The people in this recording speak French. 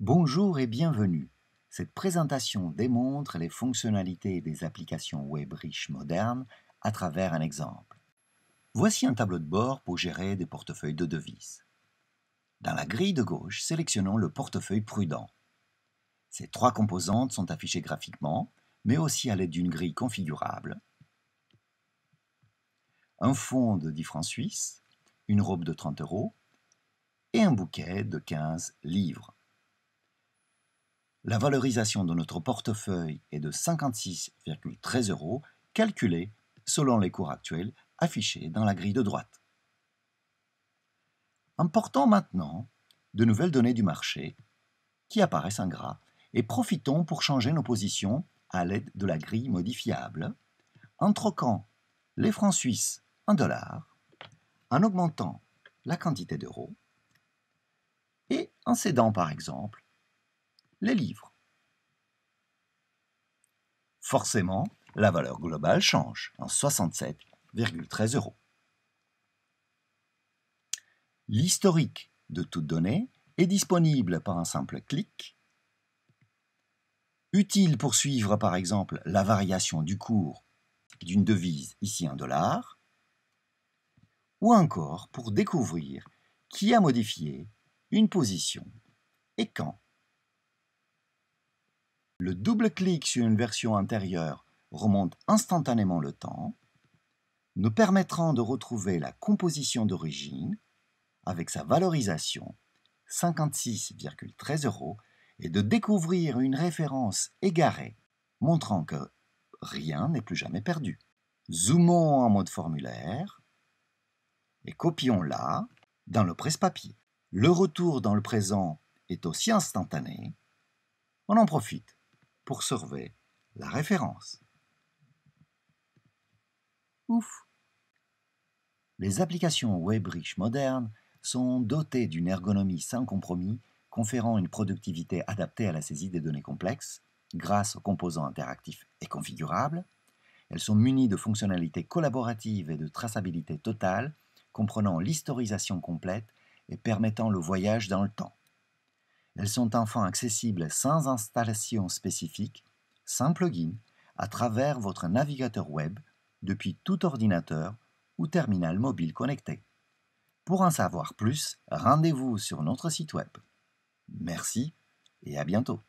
Bonjour et bienvenue. Cette présentation démontre les fonctionnalités des applications web riches modernes à travers un exemple. Voici un tableau de bord pour gérer des portefeuilles de devises. Dans la grille de gauche, sélectionnons le portefeuille prudent. Ces trois composantes sont affichées graphiquement, mais aussi à l'aide d'une grille configurable. Un fond de 10 francs suisses, une robe de 30 euros et un bouquet de 15 livres la valorisation de notre portefeuille est de 56,13 euros, calculée selon les cours actuels affichés dans la grille de droite. Importons maintenant de nouvelles données du marché qui apparaissent en gras et profitons pour changer nos positions à l'aide de la grille modifiable en troquant les francs suisses en dollars, en augmentant la quantité d'euros et en cédant par exemple les livres. Forcément, la valeur globale change en 67,13 euros. L'historique de toute donnée est disponible par un simple clic. Utile pour suivre par exemple la variation du cours d'une devise, ici un dollar, ou encore pour découvrir qui a modifié une position et quand. Le double-clic sur une version antérieure remonte instantanément le temps, nous permettant de retrouver la composition d'origine avec sa valorisation 56,13 euros et de découvrir une référence égarée montrant que rien n'est plus jamais perdu. Zoomons en mode formulaire et copions-la dans le presse-papier. Le retour dans le présent est aussi instantané. On en profite pour sauver la référence. Ouf Les applications web-rich modernes sont dotées d'une ergonomie sans compromis, conférant une productivité adaptée à la saisie des données complexes, grâce aux composants interactifs et configurables. Elles sont munies de fonctionnalités collaboratives et de traçabilité totale, comprenant l'historisation complète et permettant le voyage dans le temps. Elles sont enfin accessibles sans installation spécifique, sans plugin, à travers votre navigateur web depuis tout ordinateur ou terminal mobile connecté. Pour en savoir plus, rendez-vous sur notre site web. Merci et à bientôt.